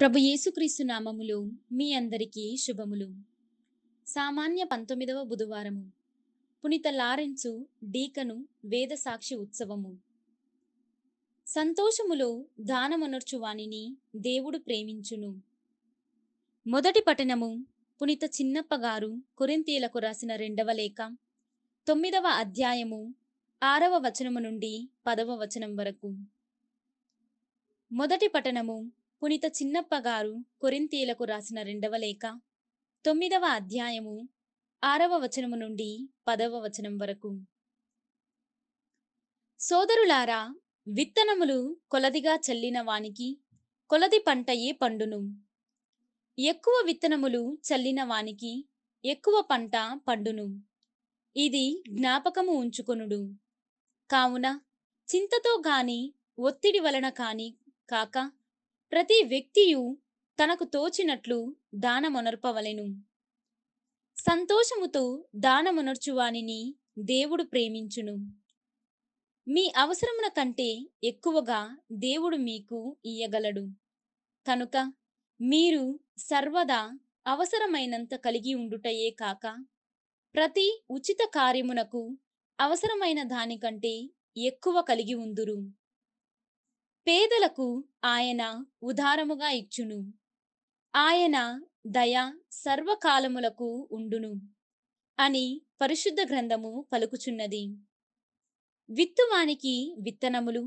ప్రభు యేసుక్రీస్తు నామములు మీ అందరికీ శుభములు సామాన్య పంతొమ్మిదవ బుధవారము పునీత లారెన్సు డీకను వేద సాక్షి ఉత్సవము సంతోషములో దానమనర్చు వాణిని దేవుడు ప్రేమించును మొదటి పఠనము పునీత చిన్నప్ప గారు కొరింతీలకు రాసిన రెండవ లేఖ తొమ్మిదవ అధ్యాయము ఆరవ వచనము నుండి పదవ వచనం వరకు మొదటి పఠనము పునిత చిన్నప్ప గారు కొరింతీలకు రాసిన రెండవ లేఖ తొమ్మిదవ అధ్యాయము ఆరవ వచనము నుండి పదవ వచనం వరకు సోదరులారా విత్తనములు కొలదిగా చల్లిన వానికి కొలది పంటయే పండును ఎక్కువ విత్తనములు చల్లిన వానికి ఎక్కువ పంట పండును ఇది జ్ఞాపకము ఉంచుకొనుడు కావున చింతతో గాని ఒత్తిడి వలన కాని కాక ప్రతి వ్యక్తియు తనకు తోచినట్లు దానమొనర్పవలెను సంతోషముతో దానమొనర్చువానిని దేవుడు ప్రేమించును మీ అవసరమున కంటే ఎక్కువగా దేవుడు మీకు ఇయ్యగలడు కనుక మీరు సర్వదా అవసరమైనంత కలిగి ఉండుటయే కాక ప్రతి ఉచిత కార్యమునకు అవసరమైన దానికంటే ఎక్కువ కలిగి ఉందురు పేదలకు ఆయన ఉదారముగా ఇచ్చును ఆయన దయ సర్వకాలములకు ఉండును అని పరిశుద్ధ గ్రంథము పలుకుచున్నది విత్తువానికి విత్తనములు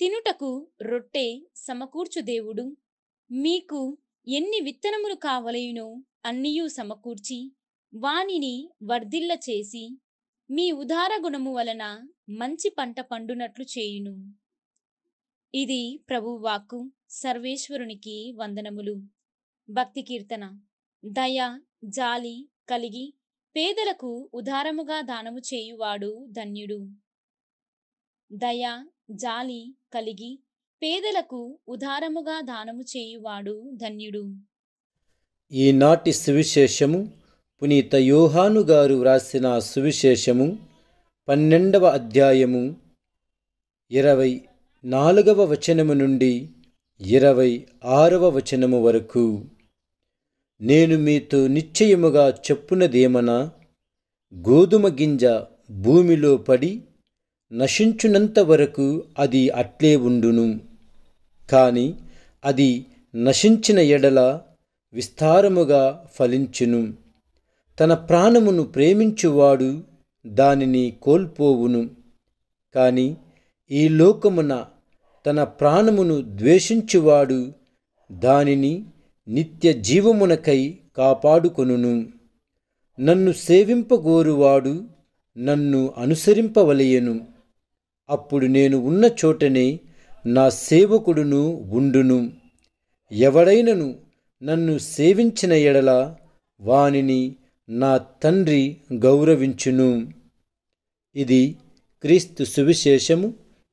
తినుటకు రొట్టె సమకూర్చు దేవుడు మీకు ఎన్ని విత్తనములు కావలయునో అన్నీయూ సమకూర్చి వానిని వర్ధిల్ల చేసి మీ ఉదార గుణము వలన మంచి పంట పండునట్లు చేయును ఇది ప్రభువాక్కు సర్వేశ్వరునికి వందనములు భక్తి కీర్తన దయ జాలి కలిగి పేదలకు ఉదారముగా దానము చేయువాడు ధన్యుడు దయ జాలి కలిగి పేదలకు ఉదారముగా దానము చేయువాడు ధన్యుడు ఈనాటి సువిశేషము పునీత యోహాను గారు వ్రాసిన సువిశేషము పన్నెండవ అధ్యాయము ఇరవై నాలుగవ వచనము నుండి ఇరవై ఆరవ వచనము వరకు నేను మీతో నిశ్చయముగా చెప్పునదేమనా గోధుమ గింజ భూమిలో పడి నశించునంత వరకు అది అట్లే ఉండును కానీ అది నశించిన ఎడల విస్తారముగా ఫలించును తన ప్రాణమును ప్రేమించువాడు దానిని కోల్పోవును కానీ ఈ లోకమున తన ప్రాణమును ద్వేషించువాడు దానిని నిత్య జీవమునకై కాపాడుకొనును నన్ను సేవింపగోరువాడు నన్ను అనుసరింపవలయను అప్పుడు నేను ఉన్న చోటనే నా సేవకుడును ఉండును ఎవడైనను నన్ను సేవించిన ఎడల వానిని నా తండ్రి గౌరవించును ఇది క్రీస్తు సువిశేషము